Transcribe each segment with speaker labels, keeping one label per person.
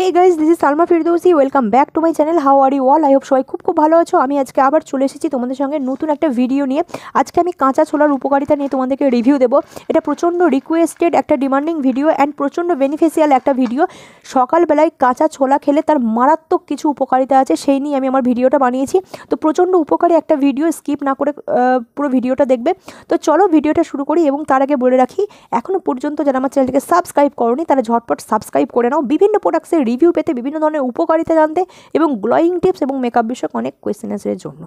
Speaker 1: hey guys this is Salma Firdousi welcome back to my channel how are you all I hope সবাই খুব খুব ভালো আছো আমি আজকে আবার চলে এসেছি তোমাদের সঙ্গে নতুন একটা ভিডিও নিয়ে আজকে আমি কাঁচা ছোলার উপকারিতা নিয়ে তোমাদেরকে রিভিউ দেবো এটা প্রচণ্ড রিকোয়েস্টেড একটা ডিমান্ডিং ভিডিও অ্যান্ড প্রচণ্ড বেনিফিশিয়াল একটা ভিডিও সকালবেলায় কাঁচা ছোলা খেলে তার মারাত্মক কিছু উপকারিতা আছে সেই নিয়ে আমি আমার ভিডিওটা বানিয়েছি তো প্রচণ্ড উপকারী একটা ভিডিও স্কিপ না করে পুরো ভিডিওটা দেখবে তো চলো ভিডিওটা শুরু করি এবং তার আগে বলে রাখি এখনও পর্যন্ত যারা আমার চ্যানেলটিকে সাবস্ক্রাইব করনি তারা ঝটপট সাবস্ক্রাইব করে নাও বিভিন্ন প্রোডাক্টসের রিভিউ পেতে বিভিন্ন ধরনের উপকারিতা জানতে এবং গ্লোয়িং টিপস এবং মেকআপ বিষয়ক অনেক কোয়েশ্চেন অ্যান্সারের জন্য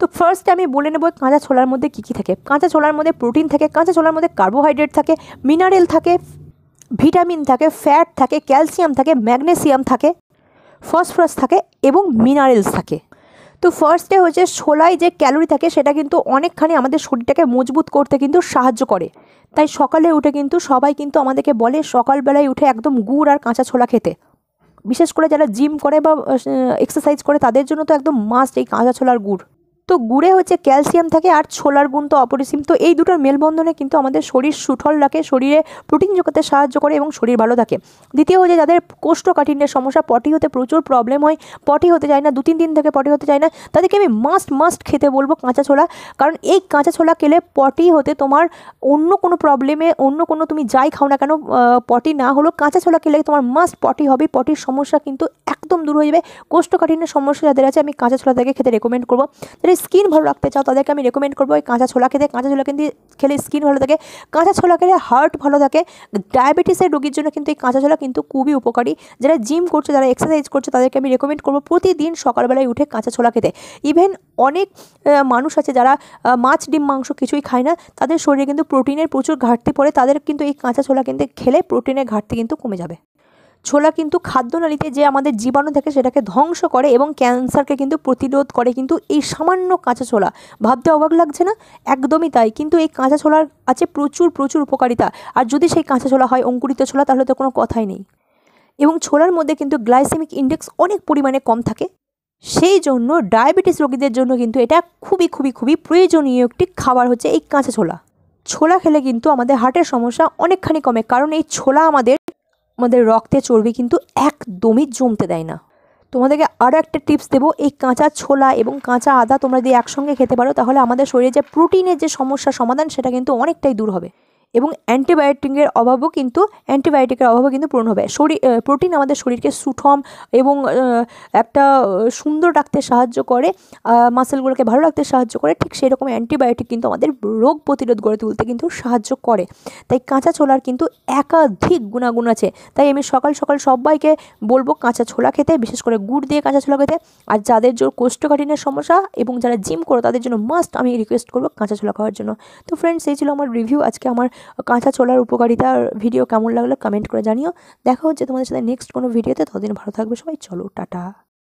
Speaker 1: তো ফার্স্টে আমি বলে নেব কাঁচা ছোলার মধ্যে কী কী থাকে কাঁচা ছোলার মধ্যে প্রোটিন থাকে কাঁচা ছোলার মধ্যে কার্বোহাইড্রেট থাকে মিনারেল থাকে ভিটামিন থাকে ফ্যাট থাকে ক্যালসিয়াম থাকে ম্যাগনেসিয়াম থাকে ফসফরাস থাকে এবং মিনারেলস থাকে তো ফার্স্টে হচ্ছে ছোলায় যে ক্যালোরি থাকে সেটা কিন্তু অনেকখানি আমাদের শরীরটাকে মজবুত করতে কিন্তু সাহায্য করে তাই সকালে উঠে কিন্তু সবাই কিন্তু আমাদেরকে বলে সকালবেলায় উঠে একদম গুড় আর কাঁচা ছোলা খেতে বিশেষ করে যারা জিম করে বা এক্সারসাইজ করে তাদের জন্য তো একদম মাস্ট এই কাঁচা ছোলার গুড় তো গুড়ে হচ্ছে ক্যালসিয়াম থাকে আর ছোলার গুণ তো অপরিসীম তো এই দুটোর মেলবন্ধনে কিন্তু আমাদের শরীর সুঠল রাখে শরীরে প্রোটিন জোগাতে সাহায্য করে এবং শরীর ভালো থাকে দ্বিতীয় হচ্ছে যাদের কোষ্ঠকাঠিন্যের সমস্যা পটি হতে প্রচুর প্রবলেম হয় পটি হতে চায় না দু তিন দিন থেকে পটি হতে চায় না তাদেরকে আমি মাস্ট মাস্ট খেতে বলবো কাঁচা ছোলা কারণ এই কাঁচা ছোলা খেলে পটি হতে তোমার অন্য কোনো প্রবলেমে অন্য কোনো তুমি যাই খাও না কেন পটি না হলো কাঁচা ছোলা খেলে তোমার মাস্ট পটি হবে পটির সমস্যা কিন্তু একদম দূর হয়ে যাবে কোষ্ঠকাঠিন্যের সমস্যা যাদের আছে আমি কাঁচা ছোলা থেকে খেতে রেকমেন্ড করবো যদি স্কিন ভালো রাখতে চাও তাদেরকে আমি রেকমেন্ড করবো ওই কাঁচা ছোলা খেতে কাঁচা ছোলা কিন্তু খেলে স্কিন ভালো থাকে কাঁচা ছোলা খেলে হার্ট ভালো থাকে ডায়াবেটিসের রোগীর জন্য কিন্তু এই কাঁচা ছোলা কিন্তু খুবই উপকারী যারা জিম করছে যারা এক্সারসাইজ করছে তাদেরকে আমি রেকমেন্ড করবো প্রতিদিন সকালবেলায় উঠে কাঁচা ছোলা খেতে ইভেন অনেক মানুষ আছে যারা মাছ ডিম মাংস কিছুই খায় না তাদের শরীরে কিন্তু প্রোটিনের প্রচুর ঘাটতি পড়ে তাদের কিন্তু এই কাঁচা ছোলা কিন্তু খেলে প্রোটিনের ঘাটতি কিন্তু কমে যাবে ছোলা কিন্তু খাদ্যনালীতে যে আমাদের জীবাণু থাকে সেটাকে ধ্বংস করে এবং ক্যান্সারকে কিন্তু প্রতিরোধ করে কিন্তু এই সামান্য কাঁচা ছোলা ভাবতে অবাক লাগছে না একদমই তাই কিন্তু এই কাঁচা ছোলার আছে প্রচুর প্রচুর উপকারিতা আর যদি সেই কাঁচা ছোলা হয় অঙ্কুরিত ছোলা তাহলে তো কোনো কথাই নেই এবং ছোলার মধ্যে কিন্তু গ্লাইসেমিক ইন্ডেক্স অনেক পরিমাণে কম থাকে সেই জন্য ডায়াবেটিস রোগীদের জন্য কিন্তু এটা খুবই খুবই খুবই প্রয়োজনীয় একটি খাবার হচ্ছে এই কাঁচা ছোলা ছোলা খেলে কিন্তু আমাদের হার্টের সমস্যা অনেকখানি কমে কারণ এই ছোলা আমাদের আমাদের রক্তে চর্বি কিন্তু একদমই জমতে দেয় না তোমাদেরকে আরও একটা টিপস দেবো এই কাঁচা ছোলা এবং কাঁচা আদা তোমরা যদি একসঙ্গে খেতে পারো তাহলে আমাদের শরীরে যে প্রোটিনের যে সমস্যা সমাধান সেটা কিন্তু অনেকটাই দূর হবে এবং অ্যান্টিবায়োটিকের অভাবও কিন্তু অ্যান্টিবায়োটিকের অভাবও কিন্তু পূরণ হবে শরীর প্রোটিন আমাদের শরীরকে সুঠম এবং একটা সুন্দর রাখতে সাহায্য করে মাসেলগুলোকে ভালো রাখতে সাহায্য করে ঠিক সেই রকম অ্যান্টিবায়োটিক কিন্তু আমাদের রোগ প্রতিরোধ গড়ে তুলতে কিন্তু সাহায্য করে তাই কাঁচা ছোলার কিন্তু একাধিক গুণাগুণ আছে তাই আমি সকাল সকাল সবাইকে বলবো কাঁচা ছোলা খেতে বিশেষ করে গুড় দিয়ে কাঁচা ছোলা খেতে আর যাদের জোর কোষ্ঠকাঠিনের সমস্যা এবং যারা জিম করো তাদের জন্য মাস্ট আমি রিকোয়েস্ট করবো কাঁচা ছোলা খাওয়ার জন্য তো ফ্রেন্ডস এই ছিল আমার রিভিউ আজকে আমার কাঁচা ছোলার উপকারিতার ভিডিও কেমন লাগলো কমেন্ট করে জানিও দেখা হচ্ছে তোমাদের সাথে নেক্সট কোনো ভিডিওতে ততদিন ভালো থাকবে সবাই চলো টাটা